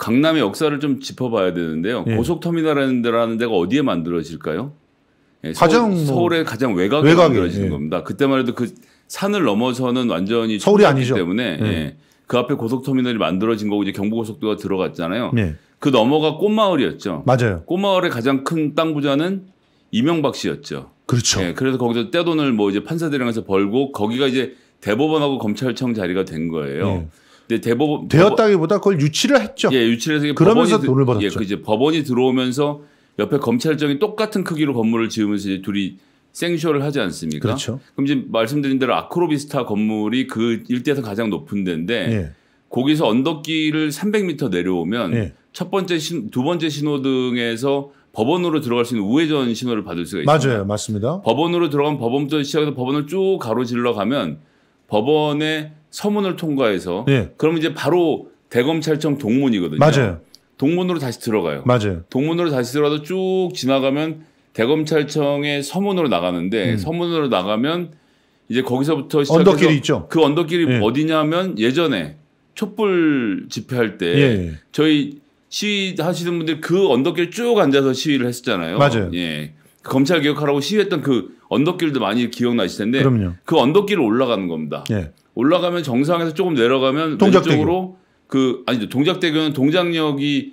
강남의 역사를 좀 짚어봐야 되는데요. 예. 고속터미널이라는 데라는 데가 어디에 만들어질까요? 예, 가장 뭐 서울, 뭐의 가장 외곽에, 외곽에 만들어지는 예. 겁니다. 그때만 해도 그 산을 넘어서는 완전히 서울이 아니기 때문에 예. 예. 그 앞에 고속터미널이 만들어진 거고 이제 경부고속도가 들어갔잖아요. 예. 그 넘어가 꽃마을이었죠. 맞아요. 꽃마을의 가장 큰 땅 부자는 이명박 씨였죠. 그렇죠. 예, 그래서 거기서 떼돈을 뭐 이제 판사들이랑서 해 벌고 거기가 이제 대법원하고 검찰청 자리가 된 거예요. 예. 근데 네, 대법원 되었다기보다 그걸 유치를 했죠. 예, 유치를 해서 그러면서 법원이, 돈을 예, 벌었죠. 예, 그 이제 법원이 들어오면서 옆에 검찰청이 똑같은 크기로 건물을 지으면서 이제 둘이 생쇼를 하지 않습니까? 그렇죠. 그럼 지금 말씀드린 대로 아크로비스타 건물이 그 일대에서 가장 높은 데인데 예. 거기서 언덕길을 300m 내려오면 예. 첫 번째 신, 두 번째 신호등에서 법원으로 들어갈 수 있는 우회전 신호를 받을 수가 있습니다. 맞아요, 맞습니다. 법원으로 들어간 법원부터 시작해서 법원을 쭉 가로질러 가면 법원의 서문을 통과해서 예. 그러면 이제 바로 대검찰청 동문이거든요. 맞아요. 동문으로 다시 들어가요. 맞아요. 동문으로 다시 들어가서 쭉 지나가면 대검찰청의 서문으로 나가는데 음. 서문으로 나가면 이제 거기서부터 시작해서 언덕길이 있죠. 그 언덕길이 예. 어디냐면 예전에 촛불 집회할 때 예. 예. 저희 시위하시는 분들 그 언덕길 쭉 앉아서 시위를 했었잖아요. 맞아요. 예. 검찰 개혁하라고 시위했던 그 언덕길도 많이 기억나실 텐데 그럼요. 그 언덕길을 올라가는 겁니다. 예. 올라가면 정상에서 조금 내려가면 동작대교. 왼쪽으로 그 아니죠 동작대교는 동작역이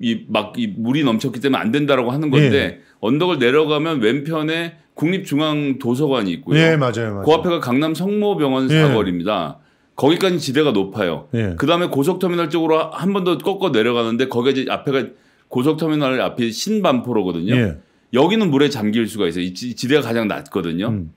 이막 이 물이 넘쳤기 때문에 안 된다라고 하는 건데 예. 언덕을 내려가면 왼편에 국립중앙도서관이 있고요. 예, 맞아요, 맞아요. 그 앞에가 강남 성모병원 예. 사거리입니다. 예. 거기까지 지대가 높아요. 예. 그 다음에 고속터미널 쪽으로 한 번 더 꺾어 내려가는데 거기 이제 앞에가 고속터미널 앞이 신반포로거든요. 예. 여기는 물에 잠길 수가 있어요. 이 지대가 가장 낮거든요. 음.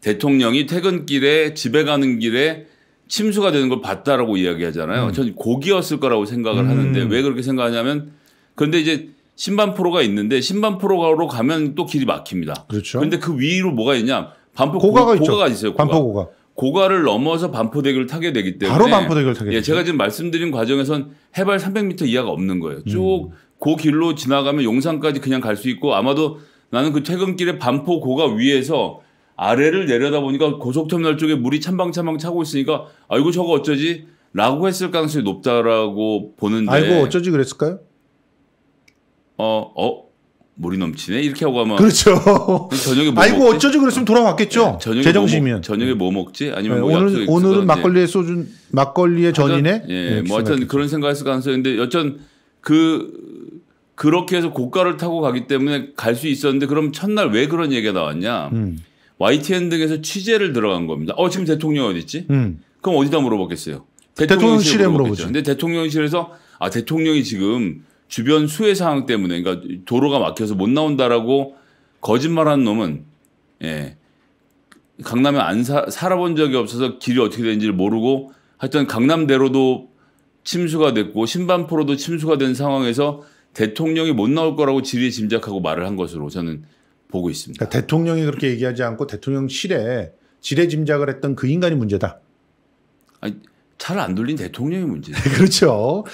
대통령이 퇴근길에 집에 가는 길에 침수가 되는 걸 봤다라고 이야기하잖아요. 음. 전 고기였을 거라고 생각을 음. 하는데 왜 그렇게 생각하냐면 그런데 이제 신반포로가 있는데 신반포로로 가면 또 길이 막힙니다. 그렇죠. 그런데 그 위로 뭐가 있냐? 반포 고가가, 고, 고가가 있어요. 고가. 반포 고가. 고가를 넘어서 반포대교를 타게 되기 때문에 바로 반포대교를 타게 예, 되죠. 제가 지금 말씀드린 과정에선 해발 300m 이하가 없는 거예요. 쭉 음. 그 길로 지나가면 용산까지 그냥 갈 수 있고 아마도 나는 그 퇴근길에 반포고가 위에서 아래를 내려다 보니까 고속터미널 쪽에 물이 찬방찬방 차고 있으니까 아이고 저거 어쩌지? 라고 했을 가능성이 높다라고 보는데 아이고 어쩌지 그랬을까요? 어, 어, 물이 넘치네 이렇게 하고 가면 그렇죠. 저녁에 뭐 아이고 먹지? 어쩌지 그랬으면 돌아왔겠죠. 네, 저녁에 제정신이면 뭐, 저녁에 뭐 먹지? 아니면 네, 뭐 오늘 오늘은 막걸리에 소주 막걸리에 전이네. 예, 네, 뭐 하여튼 그런 생각했을 가능성이있는데여튼그 그렇게 해서 고가를 타고 가기 때문에 갈 수 있었는데 그럼 첫날 왜 그런 얘기가 나왔냐? 음. YTN 등에서 취재를 들어간 겁니다. 어 지금 대통령 어디 있지? 음. 그럼 어디다 물어보겠어요 대통령실에 물어보죠. 근데 대통령실에서 아 대통령이 지금 주변 수해 상황 때문에 그러니까 도로가 막혀서 못 나온다라고 거짓말하는 놈은 예 강남에 안 사, 살아본 적이 없어서 길이 어떻게 되는지를 모르고 하여튼 강남대로도 침수가 됐고 신반포로도 침수가 된 상황에서 대통령이 못 나올 거라고 지리 짐작하고 말을 한 것으로 저는 보고 있습니다. 그러니까 대통령이 그렇게 얘기하지 않고 대통령실에 지레 짐작을 했던 그 인간이 문제다. 아니, 차안 돌린 대통령이 문제다. 그렇죠.